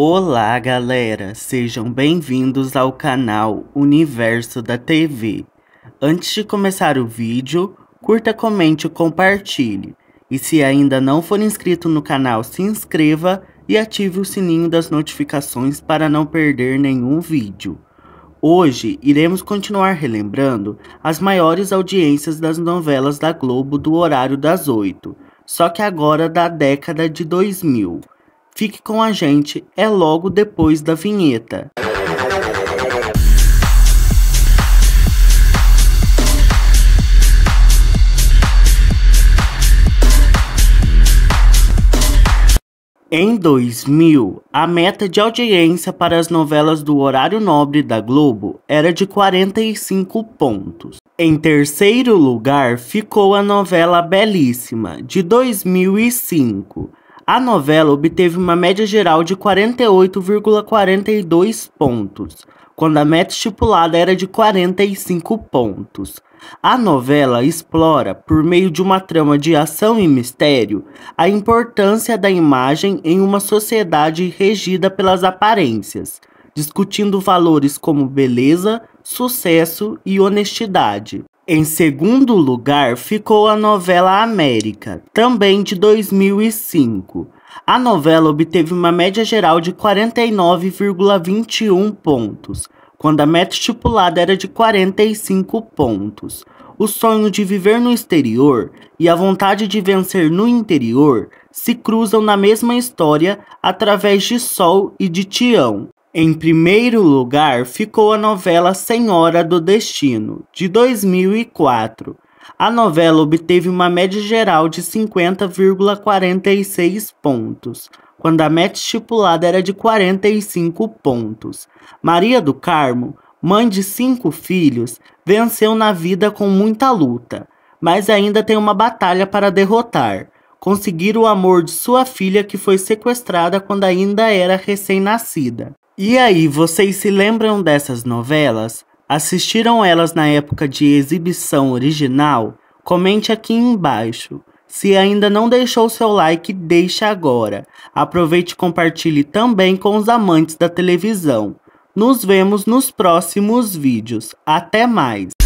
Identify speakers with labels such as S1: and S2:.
S1: Olá galera, sejam bem-vindos ao canal Universo da TV. Antes de começar o vídeo, curta, comente e compartilhe. E se ainda não for inscrito no canal, se inscreva e ative o sininho das notificações para não perder nenhum vídeo. Hoje iremos continuar relembrando as maiores audiências das novelas da Globo do horário das 8, só que agora da década de 2000. Fique com a gente, é logo depois da vinheta. Em 2000, a meta de audiência para as novelas do horário nobre da Globo era de 45 pontos. Em terceiro lugar ficou a novela Belíssima, de 2005, a novela obteve uma média geral de 48,42 pontos, quando a meta estipulada era de 45 pontos. A novela explora, por meio de uma trama de ação e mistério, a importância da imagem em uma sociedade regida pelas aparências, discutindo valores como beleza, sucesso e honestidade. Em segundo lugar ficou a novela América, também de 2005. A novela obteve uma média geral de 49,21 pontos, quando a meta estipulada era de 45 pontos. O sonho de viver no exterior e a vontade de vencer no interior se cruzam na mesma história através de Sol e de Tião. Em primeiro lugar ficou a novela Senhora do Destino, de 2004. A novela obteve uma média geral de 50,46 pontos, quando a meta estipulada era de 45 pontos. Maria do Carmo, mãe de cinco filhos, venceu na vida com muita luta, mas ainda tem uma batalha para derrotar. Conseguir o amor de sua filha que foi sequestrada quando ainda era recém-nascida. E aí, vocês se lembram dessas novelas? Assistiram elas na época de exibição original? Comente aqui embaixo. Se ainda não deixou seu like, deixe agora. Aproveite e compartilhe também com os amantes da televisão. Nos vemos nos próximos vídeos. Até mais!